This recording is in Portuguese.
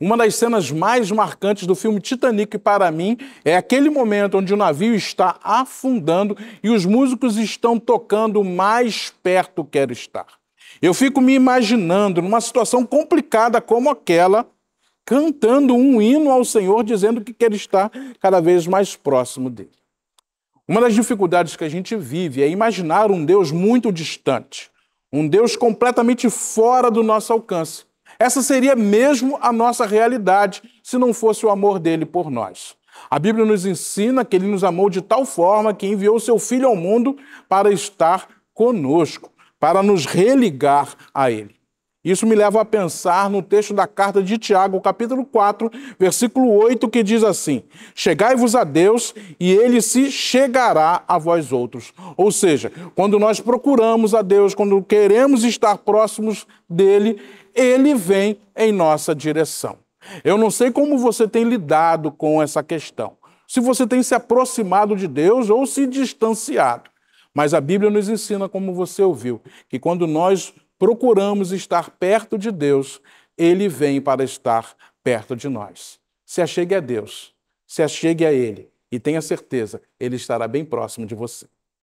Uma das cenas mais marcantes do filme Titanic para mim é aquele momento onde o navio está afundando e os músicos estão tocando mais perto quero estar. Eu fico me imaginando numa situação complicada como aquela, cantando um hino ao Senhor, dizendo que quer estar cada vez mais próximo dele. Uma das dificuldades que a gente vive é imaginar um Deus muito distante, um Deus completamente fora do nosso alcance. Essa seria mesmo a nossa realidade se não fosse o amor dele por nós. A Bíblia nos ensina que ele nos amou de tal forma que enviou seu filho ao mundo para estar conosco, para nos religar a ele. Isso me leva a pensar no texto da carta de Tiago, capítulo 4, versículo 8, que diz assim: Chegai-vos a Deus e ele se chegará a vós outros. Ou seja, quando nós procuramos a Deus, quando queremos estar próximos dele, ele vem em nossa direção. Eu não sei como você tem lidado com essa questão. Se você tem se aproximado de Deus ou se distanciado. Mas a Bíblia nos ensina, como você ouviu, que quando nós procuramos estar perto de Deus, ele vem para estar perto de nós. Se achegue a Deus, se achegue a Ele e tenha certeza, Ele estará bem próximo de você.